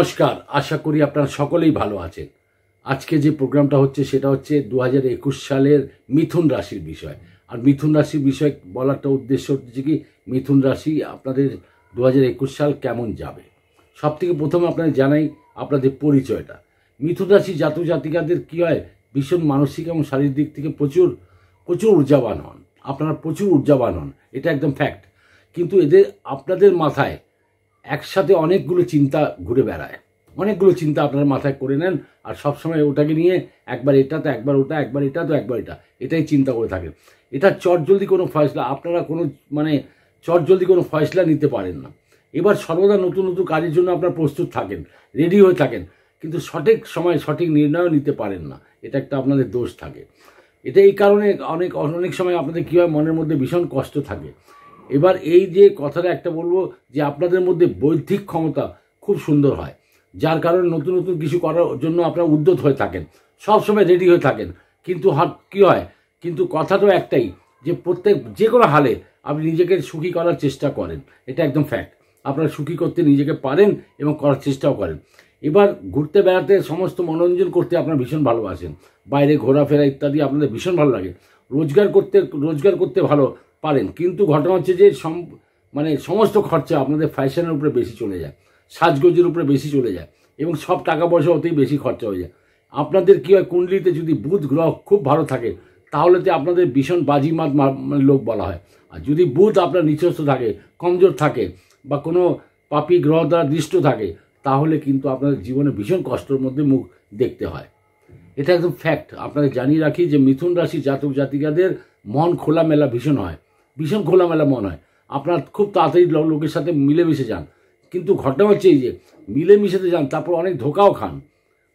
নমস্কার আশা করি আপনারা সকলেই ভালো আছেন আজকে যে প্রোগ্রামটা হচ্ছে সেটা হচ্ছে দু সালের মিথুন রাশির বিষয় আর মিথুন রাশির বিষয় বলাটা উদ্দেশ্য হচ্ছে কি মিথুন রাশি আপনাদের দু সাল কেমন যাবে সব থেকে প্রথমে আপনাদের জানাই আপনাদের পরিচয়টা মিথুন রাশি জাতক জাতিকাদের কী হয় ভীষণ মানসিক এবং শারীরিক দিক থেকে প্রচুর প্রচুর ঊর্জাবান হন আপনারা প্রচুর ঊর্জাবান হন এটা একদম ফ্যাক্ট কিন্তু এদের আপনাদের মাথায় একসাথে অনেকগুলো চিন্তা ঘুরে বেড়ায় অনেকগুলো চিন্তা আপনার মাথায় করে নেন আর সবসময় ওটাকে নিয়ে একবার এটা তো একবার ওটা একবার এটা তো একবার এটা এটাই চিন্তা করে থাকেন এটা চটজলদি কোনো ফয়সলা আপনারা কোনো মানে চটজলদি কোনো ফয়সলা নিতে পারেন না এবার সর্বদা নতুন নতুন কাজের জন্য আপনার প্রস্তুত থাকেন রেডি হয়ে থাকেন কিন্তু সঠিক সময় সঠিক নির্ণয়ও নিতে পারেন না এটা একটা আপনাদের দোষ থাকে এটা এই কারণে অনেক অনেক সময় আপনাদের কী হয় মনের মধ্যে ভীষণ কষ্ট থাকে এবার এই যে কথাটা একটা বলবো যে আপনাদের মধ্যে বৌদ্ধিক ক্ষমতা খুব সুন্দর হয় যার কারণে নতুন নতুন কিছু করার জন্য আপনারা উদ্যত হয়ে থাকেন সবসময় রেডি হয়ে থাকেন কিন্তু হাত কী হয় কিন্তু কথা তো একটাই যে প্রত্যেক যে কোনো হালে আপনি নিজেকে সুখী করার চেষ্টা করেন এটা একদম ফ্যাক্ট আপনারা সুখী করতে নিজেকে পারেন এবং করার চেষ্টাও করেন এবার ঘুরতে বেড়াতে সমস্ত মনোরঞ্জন করতে আপনারা ভীষণ ভালোবাসেন বাইরে ঘোরাফেরা ইত্যাদি আপনাদের ভীষণ ভালো লাগে রোজগার করতে রোজগার করতে ভালো পারেন কিন্তু ঘটনা হচ্ছে যে সম মানে সমস্ত খরচা আপনাদের ফ্যাশনের উপরে বেশি চলে যায় সাজগোজের উপরে বেশি চলে যায় এবং সব টাকা পয়সা ওতেই বেশি খরচা হয়ে যায় আপনাদের কী হয় কুণ্ডলিতে যদি বুধ গ্রহ খুব ভালো থাকে তাহলে তো আপনাদের ভীষণ বাজিমাত মানে লোক বলা হয় আর যদি বুধ আপনার নিচস্থ থাকে কমজোর থাকে বা কোনো পাপি গ্রহ দ্বারা দৃষ্ট থাকে তাহলে কিন্তু আপনাদের জীবনে ভীষণ কষ্টের মধ্যে মুখ দেখতে হয় এটা একদম ফ্যাক্ট আপনাদের জানিয়ে রাখি যে মিথুন রাশি জাতক জাতিকাদের মন খোলামেলা ভীষণ হয় ভীষণ খোলামেলা মনে হয় আপনার খুব তাড়াতাড়ি লোকের সাথে মিলেমিশে যান কিন্তু ঘটনা হচ্ছে এই যে মিলেমিশেতে যান তারপর অনেক ধোকাও খান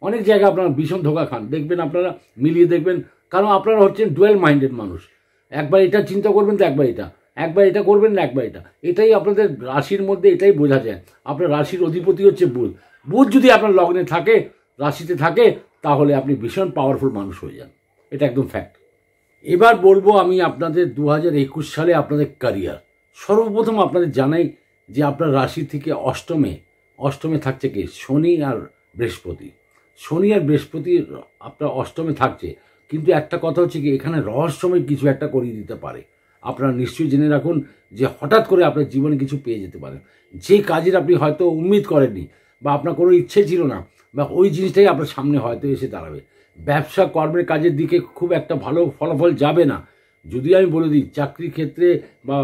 অনেক জায়গায় আপনারা ভীষণ ধোকা খান দেখবেন আপনারা মিলিয়ে দেখবেন কারণ আপনারা হচ্ছেন ডুয়েল মাইন্ডেড মানুষ একবার এটা চিন্তা করবেন তো একবার এটা একবার এটা করবেন না একবার এটা এটাই আপনাদের রাশির মধ্যে এটাই বোঝা যায় আপনার রাশির অধিপতি হচ্ছে বুধ বুধ যদি আপনার লগ্নে থাকে রাশিতে থাকে তাহলে আপনি ভীষণ পাওয়ারফুল মানুষ হয়ে যান এটা একদম ফ্যাক্ট এবার বলবো আমি আপনাদের দু একুশ সালে আপনাদের ক্যারিয়ার সর্বপ্রথম আপনাদের জানাই যে আপনার রাশি থেকে অষ্টমে অষ্টমে থাকছে কি শনি আর বৃহস্পতি শনি আর বৃহস্পতি আপনার অষ্টমে থাকছে কিন্তু একটা কথা হচ্ছে কি এখানে রহস্যময় কিছু একটা করিয়ে দিতে পারে আপনারা নিশ্চয়ই জেনে রাখুন যে হঠাৎ করে আপনার জীবনে কিছু পেয়ে যেতে পারেন যে কাজের আপনি হয়তো উম্মিদ করেননি বা আপনার কোনো ইচ্ছে ছিল না বা ওই জিনিসটাই আপনার সামনে হয়তো এসে দাঁড়াবে ব্যবসা কর্মের কাজের দিকে খুব একটা ভালো ফলাফল যাবে না যদি আমি বলে দিই চাকরি ক্ষেত্রে বা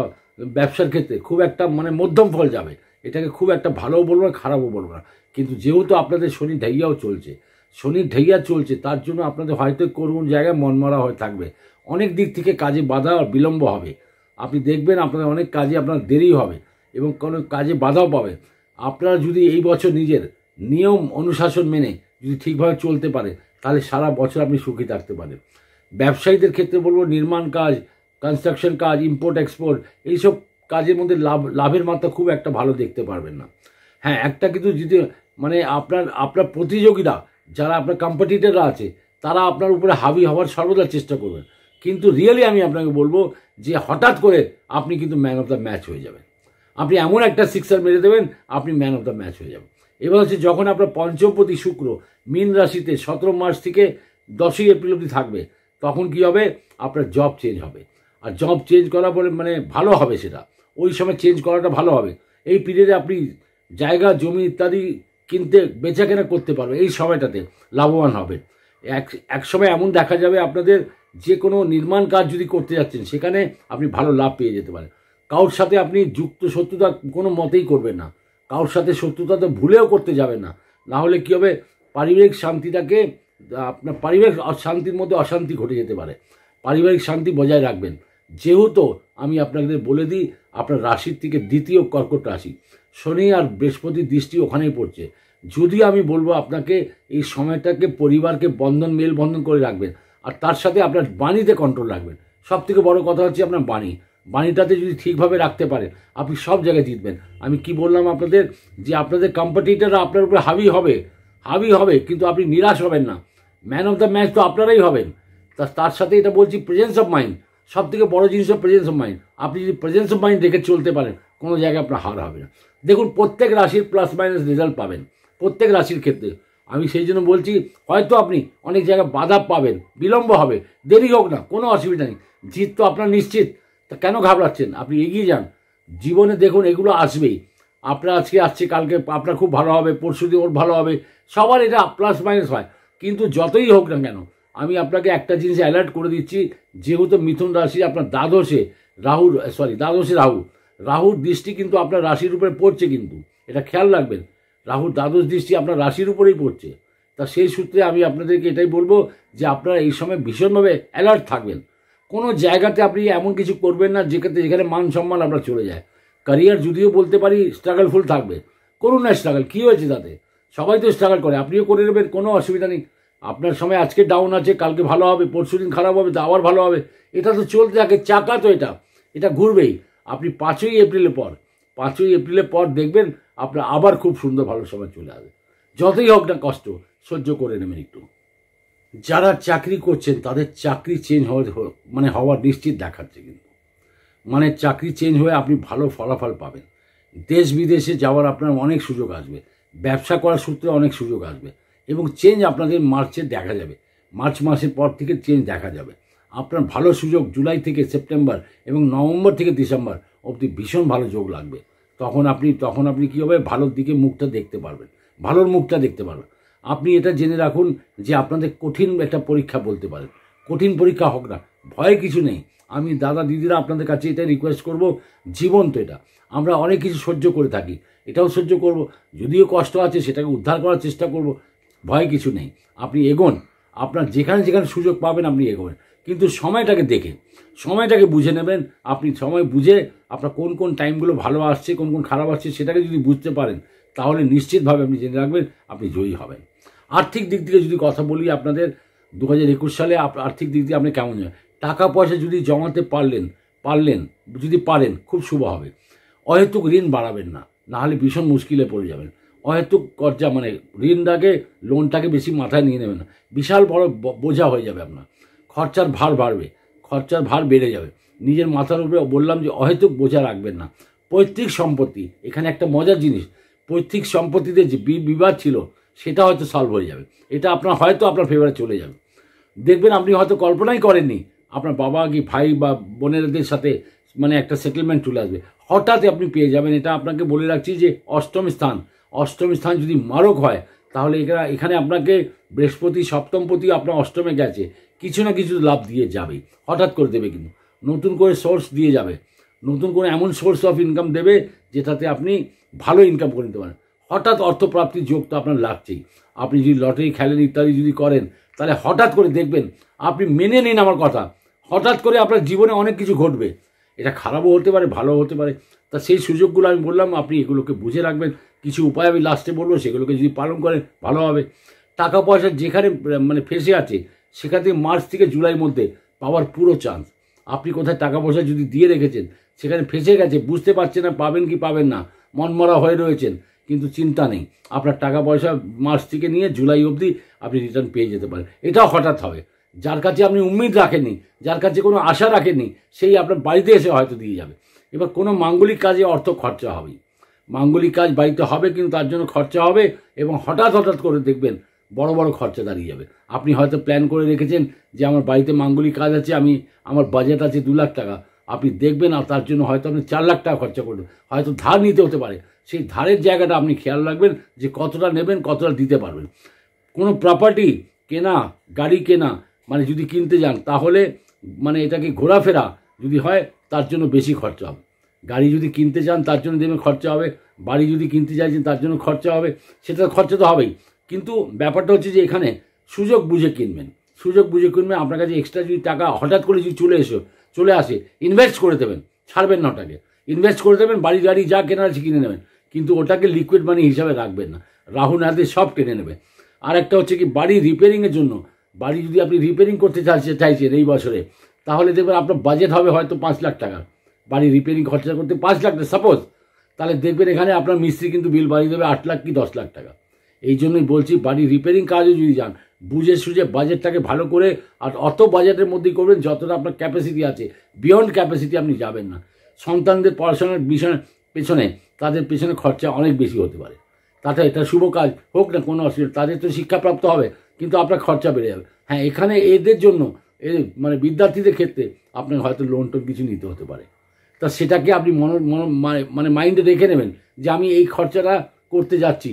ব্যবসার ক্ষেত্রে খুব একটা মানে মধ্যম ফল যাবে এটাকে খুব একটা ভালোও বলবো না খারাপও বলবো না কিন্তু যেহেতু আপনাদের শনি ঢাইয়াও চলছে শনি ঢাইয়া চলছে তার জন্য আপনাদের হয়তো কোন জায়গায় মনমরা হয়ে থাকবে অনেক দিক থেকে কাজে বাধা বিলম্ব হবে আপনি দেখবেন আপনাদের অনেক কাজে আপনার দেরি হবে এবং কোনো কাজে বাধাও পাবে আপনারা যদি এই বছর নিজের নিয়ম অনুশাসন মেনে যদি ঠিকভাবে চলতে পারে তাহলে সারা বছর আপনি সুখী থাকতে পারেন ব্যবসায়ীদের ক্ষেত্রে বলবো নির্মাণ কাজ কনস্ট্রাকশন কাজ ইম্পোর্ট এক্সপোর্ট এইসব কাজের মধ্যে লাভ লাভের মাত্রা খুব একটা ভালো দেখতে পারবেন না হ্যাঁ একটা কিন্তু যদি মানে আপনার আপনার প্রতিযোগীরা যারা আপনার কম্পিটিটাররা আছে তারা আপনার উপরে হাবি হওয়ার সর্বদা চেষ্টা করবেন কিন্তু রিয়েলি আমি আপনাকে বলবো যে হঠাৎ করে আপনি কিন্তু ম্যান অফ দ্য ম্যাচ হয়ে যাবেন আপনি এমন একটা সিক্সার মেরে দেবেন আপনি ম্যান অফ দ্য ম্যাচ হয়ে যাবেন এবার হচ্ছে যখন আপনার পঞ্চমপতি শুক্র মীন রাশিতে সতেরো মার্চ থেকে দশই এপ্রিল অবধি থাকবে তখন কি হবে আপনার জব চেঞ্জ হবে আর জব চেঞ্জ করার পরে মানে ভালো হবে সেটা ওই সময় চেঞ্জ করাটা ভালো হবে এই পিরিয়ডে আপনি জায়গা জমি ইত্যাদি কিনতে বেচা কেনা করতে পারবে এই সময়টাতে লাভবান হবে এক এক সময় এমন দেখা যাবে আপনাদের যে কোনো নির্মাণ কাজ যদি করতে যাচ্ছেন সেখানে আপনি ভালো লাভ পেয়ে যেতে পারেন কারোর সাথে আপনি যুক্ত শত্রুতা কোনো মতেই করবেন না কারোর সাথে শত্রুতা তো ভুলেও করতে যাবে না না হলে কী হবে পারিবারিক শান্তিটাকে আপনার পারিবারিক শান্তির মধ্যে অশান্তি ঘটে যেতে পারে পারিবারিক শান্তি বজায় রাখবেন যেহেতু আমি আপনাদের বলে দিই আপনার রাশির থেকে দ্বিতীয় কর্কট রাশি শনি আর বৃহস্পতির দৃষ্টি ওখানেই পড়ছে যদি আমি বলবো আপনাকে এই সময়টাকে পরিবারকে বন্ধন মেলবন্ধন করে রাখবেন আর তার সাথে আপনার বাণীতে কন্ট্রোল রাখবেন সব থেকে বড় কথা হচ্ছে আপনার বাণী বাণীটাতে যদি ঠিকভাবে রাখতে পারেন আপনি সব জায়গায় জিতবেন আমি কি বললাম আপনাদের যে আপনাদের কম্পিটিটাররা আপনার উপরে হাবি হবে হাবি হবে কিন্তু আপনি নিরাশ হবেন না ম্যান অফ দ্য ম্যাচ তো আপনারাই হবেন তা তার সাথে এটা বলছি প্রেজেন্স অফ মাইন্ড সব থেকে বড়ো জিনিস হল প্রেজেন্স অফ মাইন্ড আপনি যদি প্রেজেন্স অফ মাইন্ড রেখে চলতে পারেন কোনো জায়গায় আপনার হার হবে না দেখুন প্রত্যেক রাশির প্লাস মাইনাস রেজাল্ট পাবেন প্রত্যেক রাশির ক্ষেত্রে আমি সেই জন্য বলছি হয়তো আপনি অনেক জায়গায় বাধা পাবেন বিলম্ব হবে দেরি হোক না কোনো অসুবিধা নেই জিত তো আপনার নিশ্চিত তা কেন ঘাবড়াচ্ছেন আপনি এগিয়ে যান জীবনে দেখুন এগুলো আসবেই আপনার আজকে আসছে কালকে আপনার খুব ভালো হবে পরশু দিন ওর ভালো হবে সবার এটা প্লাস মাইনাস হয় কিন্তু যতই হোক না কেন আমি আপনাকে একটা জিনিস অ্যালার্ট করে দিচ্ছি যেহেতু মিথুন রাশি আপনার দ্বাদশে রাহুর সরি দ্বাদশে রাহু রাহুর দৃষ্টি কিন্তু আপনার রাশির উপরে পড়ছে কিন্তু এটা খেয়াল রাখবেন রাহুর দ্বাদশ দৃষ্টি আপনার রাশির উপরেই পড়ছে তা সেই সূত্রে আমি আপনাদেরকে এটাই বলবো যে আপনারা এই সময় ভীষণভাবে অ্যালার্ট থাকবেন কোনো জায়গাতে আপনি এমন কিছু করবেন না যেখানে যেখানে মান সম্মান আপনার চলে যায় ক্যারিয়ার যদিও বলতে পারি স্ট্রাগলফুল থাকবে করুন না স্ট্রাগল কী হয়েছে তাতে সবাই তো স্ট্রাগল করে আপনিও করে নেবেন কোনো অসুবিধা নেই আপনার সময় আজকে ডাউন আছে কালকে ভালো হবে পরশু দিন খারাপ হবে তো আবার ভালো হবে এটা তো চলতে থাকে চাকা তো এটা এটা ঘুরবেই আপনি পাঁচই এপ্রিলের পর পাঁচই এপ্রিলের পর দেখবেন আপনার আবার খুব সুন্দর ভালো সময় চলে আসবে যতই হোক না কষ্ট সহ্য করে নেবেন একটু যারা চাকরি করছেন তাদের চাকরি চেঞ্জ হওয়া মানে হওয়া নিশ্চিত দেখাচ্ছে কিন্তু মানে চাকরি চেঞ্জ হয়ে আপনি ভালো ফলাফল পাবেন দেশ বিদেশে যাওয়ার আপনার অনেক সুযোগ আসবে ব্যবসা করার সূত্রে অনেক সুযোগ আসবে এবং চেঞ্জ আপনাদের মার্চে দেখা যাবে মার্চ মাসের পর থেকে চেঞ্জ দেখা যাবে আপনার ভালো সুযোগ জুলাই থেকে সেপ্টেম্বর এবং নভেম্বর থেকে ডিসেম্বর অবধি ভীষণ ভালো যোগ লাগবে তখন আপনি তখন আপনি কী হবে ভালোর দিকে মুখটা দেখতে পারবেন ভালোর মুখটা দেখতে পারবেন আপনি এটা জেনে রাখুন যে আপনাদের কঠিন একটা পরীক্ষা বলতে পারেন কঠিন পরীক্ষা হোক না ভয় কিছু নেই আমি দাদা দিদিরা আপনাদের কাছে এটা রিকোয়েস্ট করব জীবন তো এটা আমরা অনেক কিছু সহ্য করে থাকি এটাও সহ্য করব যদিও কষ্ট আছে সেটাকে উদ্ধার করার চেষ্টা করব ভয় কিছু নেই আপনি এগোন আপনার যেখানে যেখানে সুযোগ পাবেন আপনি এগোবেন কিন্তু সময়টাকে দেখে সময়টাকে বুঝে নেবেন আপনি সময় বুঝে আপনার কোন কোন টাইমগুলো ভালো আসছে কোন কোন খারাপ আসছে সেটাকে যদি বুঝতে পারেন তাহলে নিশ্চিতভাবে আপনি জেনে রাখবেন আপনি জয়ী হবেন আর্থিক দিক থেকে যদি কথা বলি আপনাদের দু হাজার একুশ সালে আর্থিক দিক দিয়ে আপনি কেমন যাবেন টাকা পয়সা যদি জমাতে পারলেন পারলেন যদি পারেন খুব শুভ হবে অহেতুক ঋণ বাড়াবেন না নাহলে ভীষণ মুশকিলে পড়ে যাবেন অহেতুক কর্জা মানে ঋণটাকে লোনটাকে বেশি মাথায় নিয়ে নেবেন না বিশাল বড় বোঝা হয়ে যাবে আপনার খরচার ভার বাড়বে খরচার ভার বেড়ে যাবে নিজের মাথার উপরে বললাম যে অহেতুক বোঝা রাখবেন না পৈতৃক সম্পত্তি এখানে একটা মজার জিনিস পৈতৃক সম্পত্তিতে যে বিবাদ ছিল সেটা হয়তো সলভ হয়ে যাবে এটা আপনার হয়তো আপনার ফেভারে চলে যাবে দেখবেন আপনি হয়তো কল্পনাই করেননি আপনার বাবা কি ভাই বা বোনেরদের সাথে মানে একটা সেটেলমেন্ট চলে আসবে হঠাৎ আপনি পেয়ে যাবেন এটা আপনাকে বলে রাখছি যে অষ্টম স্থান অষ্টম স্থান যদি মারক হয় তাহলে এখানে এখানে আপনাকে বৃহস্পতি সপ্তমপতি আপনার অষ্টমে গেছে কিছু না কিছু লাভ দিয়ে যাবে হঠাৎ করে দেবে কিন্তু নতুন করে সোর্স দিয়ে যাবে নতুন কোনো এমন সোর্স অফ ইনকাম দেবে যেটাতে আপনি ভালো ইনকাম করে নিতে পারেন হঠাৎ অর্থপ্রাপ্তির যোগ তো আপনার লাগছেই আপনি যদি লটারি খেলেন ইত্যাদি যদি করেন তাহলে হঠাৎ করে দেখবেন আপনি মেনে নিন আমার কথা হঠাৎ করে আপনার জীবনে অনেক কিছু ঘটবে এটা খারাপও হতে পারে ভালো হতে পারে তা সেই সুযোগগুলো আমি বললাম আপনি এগুলোকে বুঝে রাখবেন কিছু উপায় আমি লাস্টে বলবো সেগুলোকে যদি পালন করেন ভালো হবে টাকা পয়সা যেখানে মানে ফেসে আছে সেখান থেকে মার্চ থেকে জুলাই মধ্যে পাওয়ার পুরো চান্স আপনি কোথায় টাকা পয়সা যদি দিয়ে রেখেছেন সেখানে ফেঁসে গেছে বুঝতে পারছে না পাবেন কি পাবেন না মনমরা হয়ে রয়েছেন কিন্তু চিন্তা নেই আপনার টাকা পয়সা মার্চ থেকে নিয়ে জুলাই অবধি আপনি রিটার্ন পেয়ে যেতে পারেন এটাও হঠাৎ হবে যার কাছে আপনি উম্মিদ রাখেননি যার কাছে কোনো আশা রাখেননি সেই আপনার বাড়িতে এসে হয়তো দিয়ে যাবে এবার কোনো মাঙ্গলিক কাজে অর্থ খরচা হবে মাঙ্গলিক কাজ বাড়িতে হবে কিন্তু তার জন্য খরচা হবে এবং হঠাৎ হঠাৎ করে দেখবেন বড় বড় খরচা দাঁড়িয়ে যাবে আপনি হয়তো প্ল্যান করে রেখেছেন যে আমার বাড়িতে মাঙ্গলিক কাজ আছে আমি আমার বাজেট আছে দু লাখ টাকা আপনি দেখবেন আর তার জন্য হয়তো আপনি চার লাখ টাকা খরচা করবেন হয়তো ধার নিতে হতে পারে সেই ধারের জায়গাটা আপনি খেয়াল রাখবেন যে কতটা নেবেন কতটা দিতে পারবেন কোনো প্রপার্টি কেনা গাড়ি কেনা মানে যদি কিনতে যান তাহলে মানে এটাকে ঘোরাফেরা যদি হয় তার জন্য বেশি খরচা হবে গাড়ি যদি কিনতে চান তার জন্য দেবেন খরচা হবে বাড়ি যদি কিনতে চাইছেন তার জন্য খরচা হবে সেটা খরচা তো হবেই কিন্তু ব্যাপারটা হচ্ছে যে এখানে সুযোগ বুঝে কিনবেন সুযোগ বুঝে কিনবেন আপনার কাছে এক্সট্রা যদি টাকা হঠাৎ করে যদি চলে এসো চলে আসে ইনভেস্ট করে দেবেন ছাড়বেন না ওটাকে ইনভেস্ট করে দেবেন বাড়ি গাড়ি যা কেনার আছে কিনে নেবেন কিন্তু ওটাকে লিকুইড মানি হিসাবে রাখবেন না রাহুল হাতে সব কিনে নেবেন আর একটা হচ্ছে কি বাড়ি রিপেয়ারিংয়ের জন্য বাড়ি যদি আপনি রিপেয়ারিং করতে চাইছেন চাইছেন এই বছরে তাহলে দেখবেন আপনার বাজেট হবে হয়তো পাঁচ লাখ টাকা বাড়ি রিপেয়ারিং খরচা করতে পাঁচ লাখ টাকা সাপোজ তাহলে দেখবেন এখানে আপনার মিস্ত্রি কিন্তু বিল বাড়িয়ে দেবে আট লাখ কি দশ লাখ টাকা এই জন্যই বলছি বাড়ি রিপেয়ারিং কাজও যদি যান বুঝে সুঝে বাজেটটাকে ভালো করে আর অত বাজেটের মধ্যেই করবেন যতটা আপনার ক্যাপাসিটি আছে বিয়ন্ড ক্যাপাসিটি আপনি যাবেন না সন্তানদের পড়াশোনার বিষয় পেছনে তাদের পেছনে খরচা অনেক বেশি হতে পারে তাতে এটা শুভ কাজ হোক না কোনো অসুবিধা তাদের তো শিক্ষাপ্রাপ্ত হবে কিন্তু আপনার খরচা বেড়ে যাবে হ্যাঁ এখানে এদের জন্য এ মানে বিদ্যার্থীদের ক্ষেত্রে আপনার হয়তো লোন টোন কিছু নিতে হতে পারে তা সেটাকে আপনি মন মানে মাইন্ডে রেখে নেবেন যে আমি এই খরচাটা করতে যাচ্ছি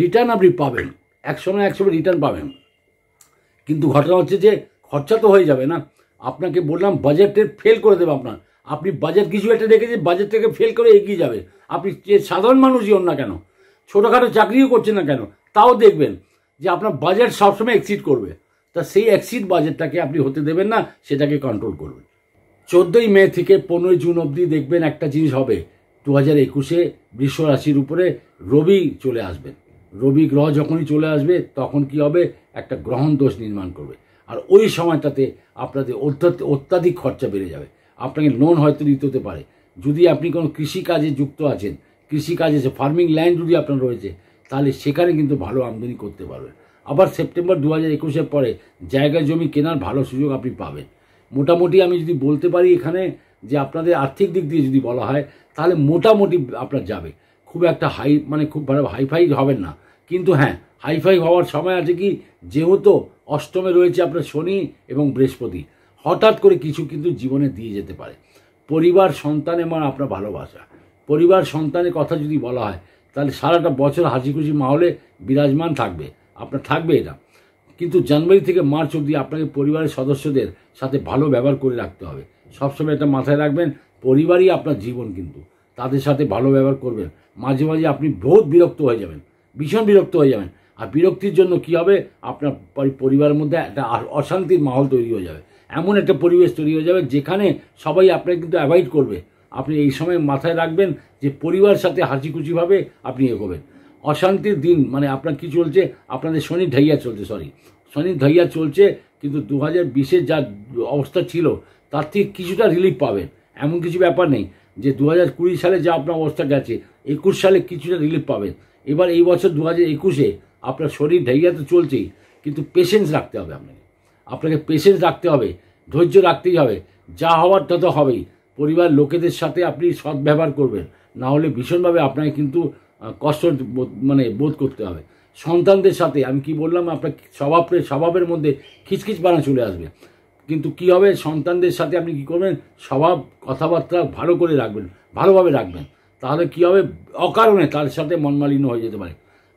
রিটার্ন আপনি পাবেন একশো না একশো রিটার্ন পাবেন কিন্তু ঘটনা হচ্ছে যে খরচা তো হয়ে যাবে না আপনাকে বললাম বাজেটের ফেল করে দেবে আপনার আপনি বাজেট কিছু একটা যে বাজেট থেকে ফেল করে এগিয়ে যাবে আপনি যে সাধারণ মানুষই হন না কেন ছোটোখাটো চাকরিও করছেন না কেন তাও দেখবেন যে আপনার বাজেট সবসময় এক্সিড করবে তা সেই এক্সিড বাজেটটাকে আপনি হতে দেবেন না সেটাকে কন্ট্রোল করবেন চোদ্দোই মে থেকে পনেরোই জুন অবধি দেখবেন একটা জিনিস হবে দু হাজার একুশে বৃষ্য রাশির উপরে রবি চলে আসবেন রবি গ্রহ যখনই চলে আসবে তখন কি হবে একটা গ্রহণ দোষ নির্মাণ করবে আর ওই সময়টাতে আপনাদের অত্যাধিক খরচা বেড়ে যাবে আপনাকে লোন হয়তো নিতে হতে পারে যদি আপনি কোনো কৃষিকাজে যুক্ত আছেন কৃষিকাজে ফার্মিং ল্যান্ড যদি আপনার রয়েছে তাহলে সেখানে কিন্তু ভালো আমদানি করতে পারবেন আবার সেপ্টেম্বর দু হাজার একুশের পরে জায়গা জমি কেনার ভালো সুযোগ আপনি পাবেন মোটামুটি আমি যদি বলতে পারি এখানে যে আপনাদের আর্থিক দিক দিয়ে যদি বলা হয় তাহলে মোটামুটি আপনার যাবে খুব একটা হাই মানে খুব ভালো হাইফাই হবেন না কিন্তু হ্যাঁ হাইফাই হওয়ার সময় আছে কি যেহেতু অষ্টমে রয়েছে আপনার শনি এবং বৃহস্পতি হঠাৎ করে কিছু কিন্তু জীবনে দিয়ে যেতে পারে পরিবার সন্তান এবং আপনার ভালোবাসা পরিবার সন্তানের কথা যদি বলা হয় তাহলে সারাটা বছর হাসি খুশি মাহলে বিরাজমান থাকবে আপনার থাকবে এটা কিন্তু জানুয়ারি থেকে মার্চ অবধি আপনাকে পরিবারের সদস্যদের সাথে ভালো ব্যবহার করে রাখতে হবে সবসময় এটা মাথায় রাখবেন পরিবারই আপনার জীবন কিন্তু তাদের সাথে ভালো ব্যবহার করবেন মাঝে মাঝে আপনি বহুত বিরক্ত হয়ে যাবেন ভীষণ বিরক্ত হয়ে যাবেন আর বিরক্তির জন্য কী হবে আপনার পরিবারের মধ্যে একটা অশান্তির মাহল তৈরি হয়ে যাবে এমন একটা পরিবেশ তৈরি হয়ে যাবে যেখানে সবাই আপনাকে কিন্তু অ্যাভয়েড করবে আপনি এই সময় মাথায় রাখবেন যে পরিবার সাথে হাসিখুশিভাবে আপনি এগোবেন অশান্তির দিন মানে আপনার কি চলছে আপনাদের শনি ঢাইয়া চলছে সরি শনি ঢাইয়া চলছে কিন্তু দু হাজার বিশের যা অবস্থা ছিল তার থেকে কিছুটা রিলিফ পাবেন এমন কিছু ব্যাপার নেই যে দু হাজার কুড়ি সালে যা আপনার অবস্থা গেছে একুশ সালে কিছুটা রিলিফ পাবেন এবার এই বছর দু হাজার একুশে আপনার শরীর ঢেইয়া তো চলছেই কিন্তু পেশেন্স রাখতে হবে আপনাকে আপনাকে পেশেন্স রাখতে হবে ধৈর্য রাখতেই হবে যা হওয়ার তত হবেই পরিবার লোকেদের সাথে আপনি সৎ ব্যবহার করবেন না হলে ভীষণভাবে আপনাকে কিন্তু কষ্ট মানে বোধ করতে হবে সন্তানদের সাথে আমি কি বললাম আপনার স্বভাবের স্বভাবের মধ্যে খিচখিচ বানা চলে আসবে কিন্তু কি হবে সন্তানদের সাথে আপনি কি করবেন স্বভাব কথাবার্তা ভালো করে রাখবেন ভালোভাবে রাখবেন তাহলে কি হবে অকারণে তার সাথে মনমালিন্য হয়ে যেতে পারে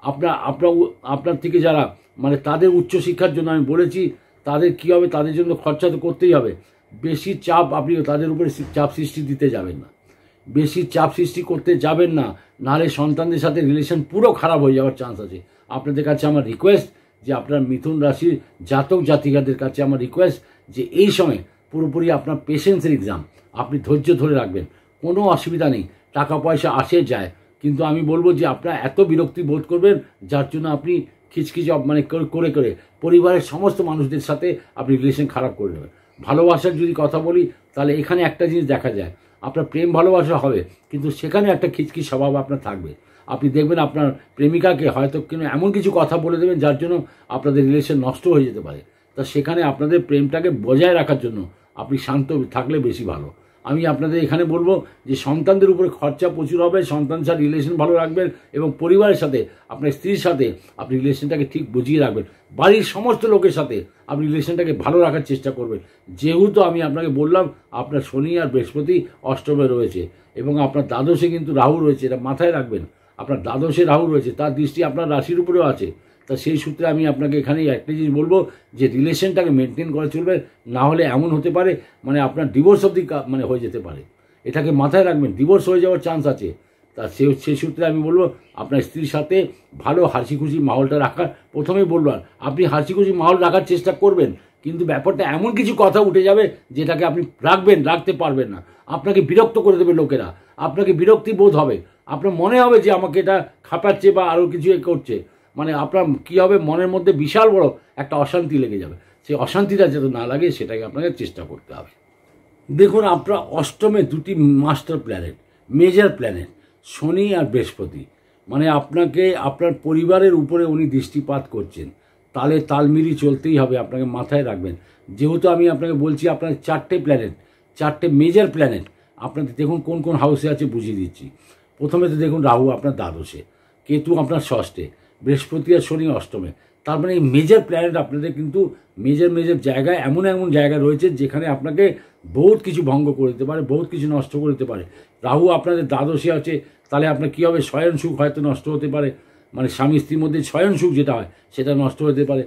আপনার আপনার আপনার থেকে যারা মানে তাদের উচ্চশিক্ষার জন্য আমি বলেছি তাদের কি হবে তাদের জন্য খরচা তো করতেই হবে বেশি চাপ আপনি তাদের উপরে চাপ সৃষ্টি দিতে যাবেন না বেশি চাপ সৃষ্টি করতে যাবেন না নাহলে সন্তানদের সাথে রিলেশন পুরো খারাপ হয়ে যাওয়ার চান্স আছে আপনাদের কাছে আমার রিকোয়েস্ট যে আপনার মিথুন রাশির জাতক জাতিকাদের কাছে আমার রিকোয়েস্ট যে এই সময় পুরোপুরি আপনার পেশেন্সের এক্সাম আপনি ধৈর্য ধরে রাখবেন কোনো অসুবিধা নেই টাকা পয়সা আসে যায় কিন্তু আমি বলবো যে আপনার এত বিরক্তি বোধ করবেন যার জন্য আপনি খিচখিচ মানে করে করে পরিবারের সমস্ত মানুষদের সাথে আপনি রিলেশন খারাপ করে নেবেন ভালোবাসার যদি কথা বলি তাহলে এখানে একটা জিনিস দেখা যায় আপনার প্রেম ভালোবাসা হবে কিন্তু সেখানে একটা খিচকি স্বভাব আপনার থাকবে আপনি দেখবেন আপনার প্রেমিকাকে হয়তো কেন এমন কিছু কথা বলে দেবেন যার জন্য আপনাদের রিলেশন নষ্ট হয়ে যেতে পারে তা সেখানে আপনাদের প্রেমটাকে বজায় রাখার জন্য আপনি শান্ত থাকলে বেশি ভালো আমি আপনাদের এখানে বলবো যে সন্তানদের উপরে খরচা প্রচুর হবে সন্তান সাথে রিলেশন ভালো রাখবেন এবং পরিবারের সাথে আপনার স্ত্রীর সাথে আপনি রিলেশনটাকে ঠিক বুঝিয়ে রাখবেন বাড়ির সমস্ত লোকের সাথে আপনি রিলেশনটাকে ভালো রাখার চেষ্টা করবেন যেহেতু আমি আপনাকে বললাম আপনার শনি আর বৃহস্পতি অষ্টমে রয়েছে এবং আপনার দ্বাদশে কিন্তু রাহু রয়েছে এটা মাথায় রাখবেন আপনার দ্বাদশে রাহু রয়েছে তার দৃষ্টি আপনার রাশির উপরেও আছে তা সেই সূত্রে আমি আপনাকে এখানে একটা জিনিস বলবো যে রিলেশনটাকে মেনটেন করে চলবে না হলে এমন হতে পারে মানে আপনার ডিভোর্স অবধি মানে হয়ে যেতে পারে এটাকে মাথায় রাখবেন ডিভোর্স হয়ে যাওয়ার চান্স আছে তা সে সেই সূত্রে আমি বলবো আপনার স্ত্রীর সাথে ভালো হাসি খুশি মাহলটা রাখার প্রথমেই বলবো আপনি হাসি খুশি মাহল রাখার চেষ্টা করবেন কিন্তু ব্যাপারটা এমন কিছু কথা উঠে যাবে যেটাকে আপনি রাখবেন রাখতে পারবেন না আপনাকে বিরক্ত করে দেবে লোকেরা আপনাকে বিরক্তি বোধ হবে আপনার মনে হবে যে আমাকে এটা খাটাচ্ছে বা আরও কিছু করছে মানে আপনার কী হবে মনের মধ্যে বিশাল বড় একটা অশান্তি লেগে যাবে সেই অশান্তিটা যাতে না লাগে সেটাকে আপনাকে চেষ্টা করতে হবে দেখুন আপনার অষ্টমে দুটি মাস্টার প্ল্যানেট মেজর প্ল্যানেট শনি আর বৃহস্পতি মানে আপনাকে আপনার পরিবারের উপরে উনি দৃষ্টিপাত করছেন তালে তাল মিলি চলতেই হবে আপনাকে মাথায় রাখবেন যেহেতু আমি আপনাকে বলছি আপনার চারটে প্ল্যানেট চারটে মেজর প্ল্যানেট আপনাদের দেখুন কোন কোন হাউসে আছে বুঝিয়ে দিচ্ছি প্রথমে তো দেখুন রাহু আপনার দ্বাদশে কেতু আপনার ষষ্ঠে বৃহস্পতি আর শনি অষ্টমে তার মানে এই মেজর প্ল্যানেট আপনাদের কিন্তু মেজর মেজর জায়গায় এমন এমন জায়গা রয়েছে যেখানে আপনাকে বহুত কিছু ভঙ্গ করে দিতে পারে বহুত কিছু নষ্ট করে দিতে পারে রাহু আপনাদের দ্বাদশে আছে তাহলে আপনার কী হবে স্বয়ন সুখ হয়তো নষ্ট হতে পারে মানে স্বামী স্ত্রীর মধ্যে স্বয়ন সুখ যেটা হয় সেটা নষ্ট হতে পারে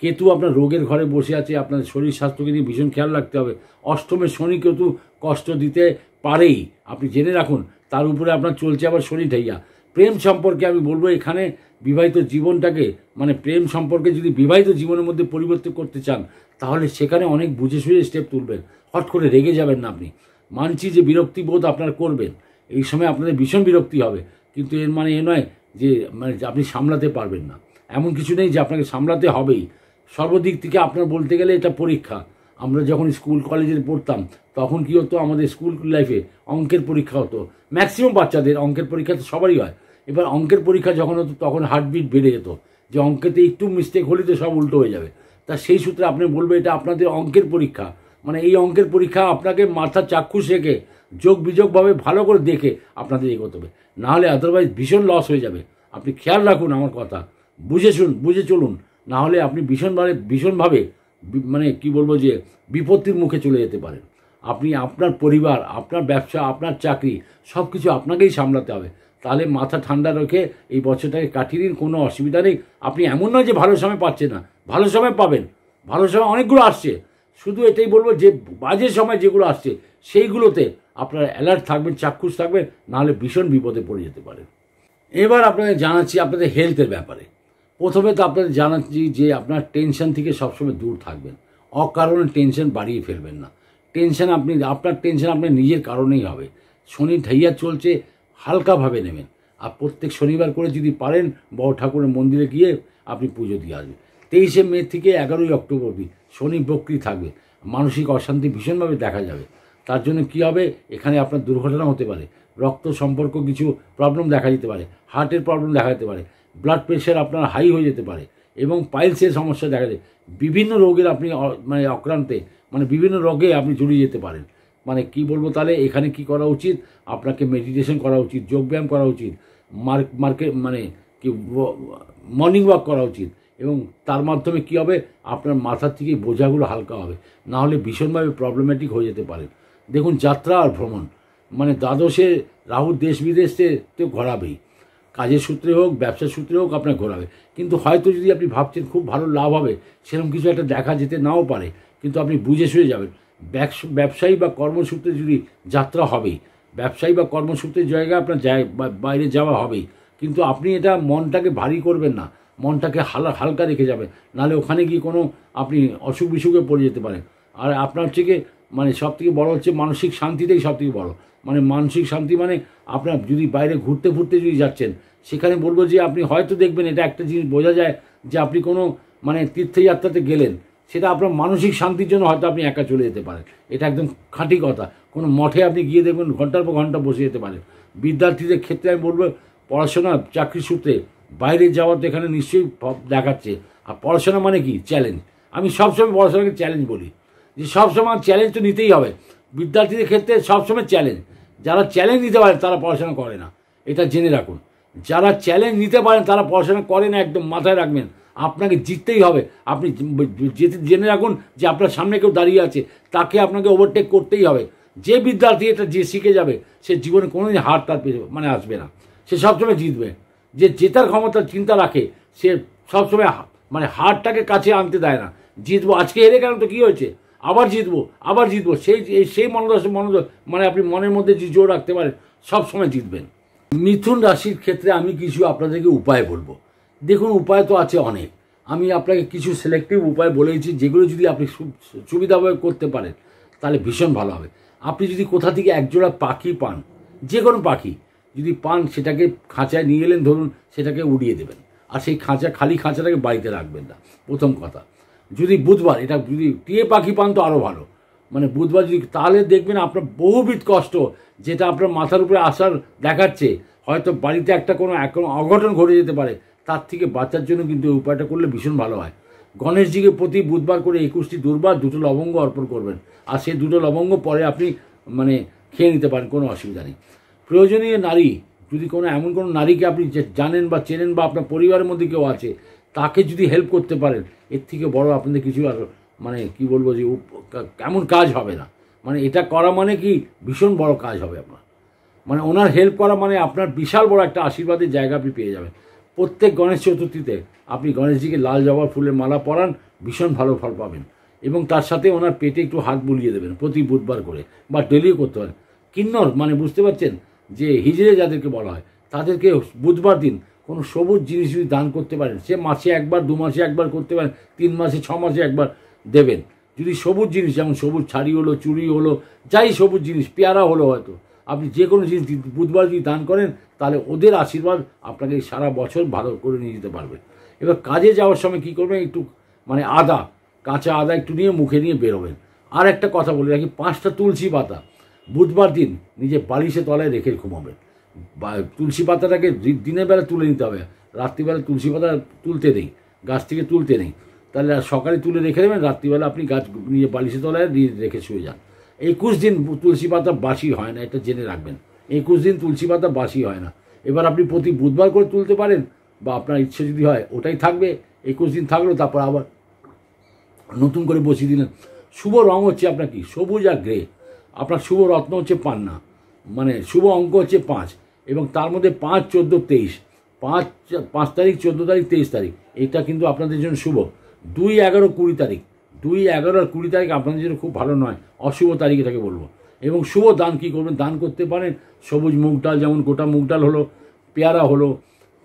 কেতু আপনার রোগের ঘরে বসে আছে আপনার শরীর স্বাস্থ্যকে নিয়ে ভীষণ খেয়াল রাখতে হবে অষ্টমে শনি কেতু কষ্ট দিতে পারেই আপনি জেনে রাখুন তার উপরে আপনার চলছে আবার শনি ঠাইয়া প্রেম সম্পর্কে আমি বলবো এখানে বিবাহিত জীবনটাকে মানে প্রেম সম্পর্কে যদি বিবাহিত জীবনের মধ্যে পরিবর্তন করতে চান তাহলে সেখানে অনেক বুঝে সুঝে স্টেপ তুলবেন হট করে রেগে যাবেন না আপনি মানছি যে বিরক্তিবোধ আপনার করবেন এই সময় আপনাদের ভীষণ বিরক্তি হবে কিন্তু এর মানে এ নয় যে মানে আপনি সামলাতে পারবেন না এমন কিছু নেই যে আপনাকে সামলাতে হবেই সর্বদিক থেকে আপনার বলতে গেলে এটা পরীক্ষা আমরা যখন স্কুল কলেজে পড়তাম তখন কী হতো আমাদের স্কুল লাইফে অঙ্কের পরীক্ষা হতো ম্যাক্সিমাম বাচ্চাদের অঙ্কের পরীক্ষা তো সবারই হয় এবার অঙ্কের পরীক্ষা যখন হতো তখন হার্টবিট বেড়ে যেত যে অঙ্কেতে একটু মিস্টেক হলে তো সব উল্টো হয়ে যাবে তা সেই সূত্রে আপনি বলবো এটা আপনাদের অঙ্কের পরীক্ষা মানে এই অঙ্কের পরীক্ষা আপনাকে মাথা চাক্ষু শেখে যোগ বিযোগভাবে ভালো করে দেখে আপনাদের এগোতে হবে নাহলে আদারওয়াইজ ভীষণ লস হয়ে যাবে আপনি খেয়াল রাখুন আমার কথা বুঝে শুন বুঝে চলুন নাহলে আপনি ভীষণভাবে ভীষণভাবে মানে কি বলবো যে বিপত্তির মুখে চলে যেতে পারেন আপনি আপনার পরিবার আপনার ব্যবসা আপনার চাকরি সব কিছু আপনাকেই সামলাতে হবে তাহলে মাথা ঠান্ডা রেখে এই বছরটাকে কাটিয়ে দিন কোনো অসুবিধা নেই আপনি এমন নয় যে ভালো সময় পাচ্ছে না ভালো সময় পাবেন ভালো সময় অনেকগুলো আসছে শুধু এটাই বলবো যে বাজে সময় যেগুলো আসছে সেইগুলোতে আপনারা অ্যালার্ট থাকবেন চাক্ষুষ থাকবেন নাহলে ভীষণ বিপদে পড়ে যেতে পারেন এবার আপনাদের জানাচ্ছি আপনাদের হেলথের ব্যাপারে প্রথমে তো আপনাদের জানাচ্ছি যে আপনার টেনশন থেকে সবসময় দূর থাকবেন অকারণে টেনশন বাড়িয়ে ফেলবেন না টেনশন আপনি আপনার টেনশন আপনার নিজের কারণেই হবে শনি ঢাইয়া চলছে হালকাভাবে নেবেন আর প্রত্যেক শনিবার করে যদি পারেন বড় ঠাকুরের মন্দিরে গিয়ে আপনি পুজো দিয়ে আসবেন তেইশে মে থেকে এগারোই অক্টোবর অব্দি শনি বক্রি থাকবে মানসিক অশান্তি ভীষণভাবে দেখা যাবে তার জন্য কি হবে এখানে আপনার দুর্ঘটনা হতে পারে রক্ত সম্পর্ক কিছু প্রবলেম দেখা যেতে পারে হার্টের প্রবলেম দেখা যেতে পারে ব্লাড প্রেশার আপনার হাই হয়ে যেতে পারে এবং পাইলসের সমস্যা দেখা যায় বিভিন্ন রোগের আপনি মানে অক্রান্তে মানে বিভিন্ন রোগে আপনি জড়িয়ে যেতে পারেন মানে কি বলবো তাহলে এখানে কি করা উচিত আপনাকে মেডিটেশন করা উচিত যোগব্যায়াম করা উচিত মার্ক মার্কে মানে কি মর্নিং ওয়াক করা উচিত এবং তার মাধ্যমে কি হবে আপনার মাথার থেকে বোঝাগুলো হালকা হবে না হলে ভীষণভাবে প্রবলেম্যাটিক হয়ে যেতে পারে দেখুন যাত্রা আর ভ্রমণ মানে দ্বাদশে রাহুর দেশ বিদেশে তো ঘোরাবেই কাজের সূত্রে হোক ব্যবসার সূত্রে হোক আপনার ঘোরাবে কিন্তু হয়তো যদি আপনি ভাবছেন খুব ভালো লাভ হবে সেরকম কিছু একটা দেখা যেতে নাও পারে কিন্তু আপনি বুঝে শুয়ে যাবেন ব্যবসায়ী বা কর্মসূত্রে যদি যাত্রা হবেই ব্যবসায়ী বা কর্মসূত্রের জায়গায় আপনার বাইরে যাওয়া হবেই কিন্তু আপনি এটা মনটাকে ভারী করবেন না মনটাকে হালা হালকা রেখে যাবেন নাহলে ওখানে গিয়ে কোনো আপনি অসুখ বিসুখে পড়ে যেতে পারেন আর আপনার হচ্ছে মানে সব থেকে বড়ো হচ্ছে মানসিক শান্তিটাই সব থেকে বড়ো মানে মানসিক শান্তি মানে আপনার যদি বাইরে ঘুরতে ফুরতে যদি যাচ্ছেন সেখানে বলবো যে আপনি হয়তো দেখবেন এটা একটা জিনিস বোঝা যায় যে আপনি কোনো মানে তীর্থযাত্রাতে গেলেন সেটা আপনার মানসিক শান্তির জন্য হয়তো আপনি একা চলে যেতে পারেন এটা একদম খাঁটি কথা কোনো মঠে আপনি গিয়ে দেখবেন ঘন্টার পর ঘন্টা বসে যেতে পারেন বিদ্যার্থীদের ক্ষেত্রে আমি বলবো পড়াশোনা চাকরি সূত্রে বাইরে যাওয়ার তো এখানে নিশ্চয়ই দেখাচ্ছে আর পড়াশোনা মানে কি চ্যালেঞ্জ আমি সবসময় পড়াশোনাকে চ্যালেঞ্জ বলি যে সবসময় চ্যালেঞ্জ তো নিতেই হবে বিদ্যার্থীদের ক্ষেত্রে সবসময় চ্যালেঞ্জ যারা চ্যালেঞ্জ নিতে পারে তারা পড়াশোনা করে না এটা জেনে রাখুন যারা চ্যালেঞ্জ নিতে পারেন তারা পড়াশোনা করেন একদম মাথায় রাখবেন আপনাকে জিততেই হবে আপনি যেতে জেনে রাখুন যে আপনার সামনে কেউ দাঁড়িয়ে আছে তাকে আপনাকে ওভারটেক করতেই হবে যে বিদ্যার্থী এটা যে শিখে যাবে সে জীবনে কোনোদিন হার তার মানে আসবে না সে সবসময় জিতবে যে জেতার ক্ষমতা চিন্তা রাখে সে সবসময় মানে হারটাকে কাছে আনতে দেয় না জিতবো আজকে হেরে গেলাম তো কী হয়েছে আবার জিতবো আবার জিতবো সেই সেই মনোদশ মনোদশ মানে আপনি মনের মধ্যে যে জোর রাখতে পারেন সবসময় জিতবেন মিথুন রাশির ক্ষেত্রে আমি কিছু আপনাদেরকে উপায় বলবো দেখুন উপায় তো আছে অনেক আমি আপনাকে কিছু সিলেক্টিভ উপায় বলেছি যেগুলো যদি আপনি সুবিধাভাবে করতে পারেন তাহলে ভীষণ ভালো হবে আপনি যদি কোথা থেকে একজোড়া পাখি পান যে কোনো পাখি যদি পান সেটাকে খাঁচায় নিয়ে এলেন ধরুন সেটাকে উড়িয়ে দেবেন আর সেই খাঁচা খালি খাঁচাটাকে বাড়িতে রাখবেন না প্রথম কথা যদি বুধবার এটা যদি টিয়ে পাখি পান তো আরও ভালো মানে বুধবার যদি তাহলে দেখবেন আপনার বহুবিধ কষ্ট যেটা আপনার মাথার উপরে আসার দেখাচ্ছে হয়তো বাড়িতে একটা কোনো অঘটন ঘটে যেতে পারে তার থেকে বাঁচার জন্য কিন্তু উপায়টা করলে ভীষণ ভালো হয় গণেশজিকে প্রতি বুধবার করে একুশটি দুর্বার দুটো লবঙ্গ অর্পণ করবেন আর সেই দুটো লবঙ্গ পরে আপনি মানে খেয়ে নিতে পারেন কোনো অসুবিধা নেই প্রয়োজনীয় নারী যদি কোনো এমন কোনো নারীকে আপনি জানেন বা চেনেন বা আপনার পরিবারের মধ্যে কেউ আছে তাকে যদি হেল্প করতে পারেন এর থেকে বড় আপনাদের কিছু আর মানে কি বলবো যে কেমন কাজ হবে না মানে এটা করা মানে কি ভীষণ বড় কাজ হবে আপনার মানে ওনার হেল্প করা মানে আপনার বিশাল বড় একটা আশীর্বাদের জায়গা আপনি পেয়ে যাবেন প্রত্যেক গণেশ চতুর্থীতে আপনি গণেশজিকে লাল জবা ফুলের মালা পরান ভীষণ ভালো ফল পাবেন এবং তার সাথে ওনার পেটে একটু হাত বুলিয়ে দেবেন প্রতি বুধবার করে বা ডেলিও করতে পারেন কিন্নর মানে বুঝতে পারছেন যে হিজড়ে যাদেরকে বলা হয় তাদেরকে বুধবার দিন কোনো সবুজ জিনিস যদি দান করতে পারেন সে মাসে একবার দু মাসে একবার করতে পারেন তিন মাসে ছ মাসে একবার দেবেন যদি সবুজ জিনিস যেমন সবুজ ছাড়ি হলো চুড়ি হলো যাই সবুজ জিনিস পেয়ারা হলো হয়তো আপনি যে কোনো জিনিস বুধবার যদি দান করেন তাহলে ওদের আশীর্বাদ আপনাকে সারা বছর ভালো করে নিয়ে যেতে পারবেন এবার কাজে যাওয়ার সময় কী করবেন একটু মানে আদা কাঁচা আদা একটু নিয়ে মুখে নিয়ে বেরোবেন আর একটা কথা বলে রাখি পাঁচটা তুলসী পাতা বুধবার দিন নিজের বালিশে তলায় রেখে ঘুমাবেন তুলসী পাতাটাকে দিনের বেলা তুলে নিতে হবে রাত্রিবেলা তুলসী পাতা তুলতে নেই গাছ থেকে তুলতে নেই তাহলে সকালে তুলে রেখে দেবেন রাত্রিবেলা আপনি গাছ নিয়ে বালিশের তলায় দিয়ে রেখে শুয়ে যান একুশ দিন তুলসী পাতা বাসি হয় না এটা জেনে রাখবেন একুশ দিন তুলসী পাতা বাসি হয় না এবার আপনি প্রতি বুধবার করে তুলতে পারেন বা আপনার ইচ্ছে যদি হয় ওটাই থাকবে একুশ দিন থাকলো তারপর আবার নতুন করে বসিয়ে দিলেন শুভ রং হচ্ছে আপনার কি সবুজ আর গ্রে আপনার শুভ রত্ন হচ্ছে পান্না মানে শুভ অঙ্ক হচ্ছে পাঁচ এবং তার মধ্যে পাঁচ চোদ্দো তেইশ পাঁচ পাঁচ তারিখ চোদ্দো তারিখ তেইশ তারিখ এটা কিন্তু আপনাদের জন্য শুভ দুই এগারো কুড়ি তারিখ দুই এগারো আর কুড়ি তারিখ আপনাদের জন্য খুব ভালো নয় অশুভ তারিখে তাকে বলবো এবং শুভ দান কী করবেন দান করতে পারেন সবুজ মুগ ডাল যেমন গোটা মুগ ডাল হলো পেয়ারা হলো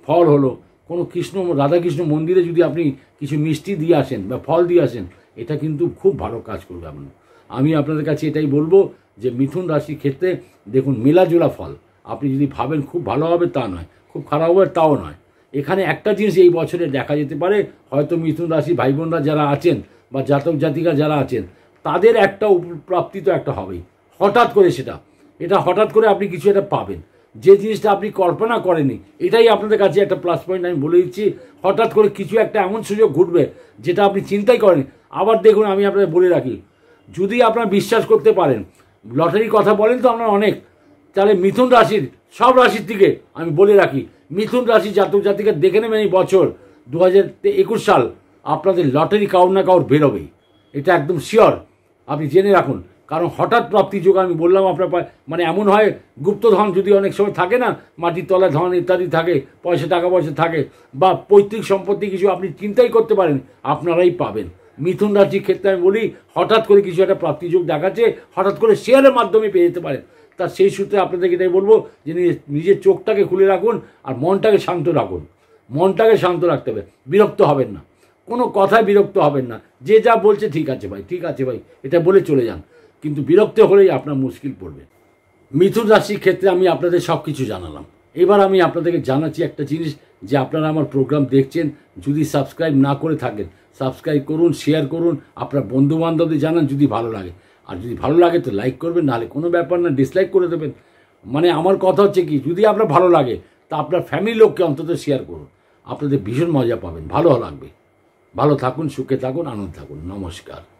ফল হলো কোনো কৃষ্ণ রাধাকৃষ্ণ মন্দিরে যদি আপনি কিছু মিষ্টি দিয়ে আসেন বা ফল দিয়ে আসেন এটা কিন্তু খুব ভালো কাজ করবে আপনার আমি আপনাদের কাছে এটাই বলবো যে মিথুন রাশির ক্ষেত্রে দেখুন মেলাজোলা ফল আপনি যদি ভাবেন খুব ভালো হবে তা নয় খুব খারাপ হবে তাও নয় এখানে একটা জিনিস এই বছরে দেখা যেতে পারে হয়তো মিথুন রাশি ভাই বোনরা যারা আছেন বা জাতক জাতিকা যারা আছেন তাদের একটা প্রাপ্তি তো একটা হবেই হঠাৎ করে সেটা এটা হঠাৎ করে আপনি কিছু একটা পাবেন যে জিনিসটা আপনি কল্পনা করেনি এটাই আপনাদের কাছে একটা প্লাস পয়েন্ট আমি বলে দিচ্ছি হঠাৎ করে কিছু একটা এমন সুযোগ ঘটবে যেটা আপনি চিন্তাই করেন আবার দেখুন আমি আপনাদের বলে রাখি যদি আপনার বিশ্বাস করতে পারেন লটারির কথা বলেন তো আপনার অনেক তাহলে মিথুন রাশির সব রাশির থেকে আমি বলে রাখি মিথুন রাশি জাতক জাতিকে দেখে নেবেন এই বছর দু একুশ সাল আপনাদের লটারি কাউর না কাউর বেরোবেই এটা একদম শিওর আপনি জেনে রাখুন কারণ হঠাৎ প্রাপ্তি যুগ আমি বললাম আপনার মানে এমন হয় গুপ্তধন যদি অনেক সময় থাকে না মাটির তলায় ধন ইত্যাদি থাকে পয়সা টাকা পয়সা থাকে বা পৈতৃক সম্পত্তি কিছু আপনি চিন্তাই করতে পারেন আপনারাই পাবেন মিথুন রাশির ক্ষেত্রে আমি বলি হঠাৎ করে কিছু একটা প্রাপ্তি যুগ দেখাচ্ছে হঠাৎ করে শেয়ারের মাধ্যমে পেয়ে যেতে পারেন তার সেই সূত্রে আপনাদেরকে এটাই বলবো যে নিজের চোখটাকে খুলে রাখুন আর মনটাকে শান্ত রাখুন মনটাকে শান্ত রাখতে হবে বিরক্ত হবেন না কোনো কথায় বিরক্ত হবেন না যে যা বলছে ঠিক আছে ভাই ঠিক আছে ভাই এটা বলে চলে যান কিন্তু বিরক্ত হলেই আপনার মুশকিল পড়বে মিথুন রাশির ক্ষেত্রে আমি আপনাদের সব কিছু জানালাম এবার আমি আপনাদেরকে জানাচ্ছি একটা জিনিস যে আপনারা আমার প্রোগ্রাম দেখছেন যদি সাবস্ক্রাইব না করে থাকেন সাবস্ক্রাইব করুন শেয়ার করুন আপনার বন্ধুবান্ধবদের জানান যদি ভালো লাগে আর যদি ভালো লাগে তো লাইক করবেন নাহলে কোনো ব্যাপার না ডিসলাইক করে দেবেন মানে আমার কথা হচ্ছে কি যদি আপনার ভালো লাগে তা আপনার ফ্যামিলি লোককে অন্তত শেয়ার করুন আপনাদের ভীষণ মজা পাবেন ভালো লাগবে ভালো থাকুন সুখে থাকুন আনন্দ থাকুন নমস্কার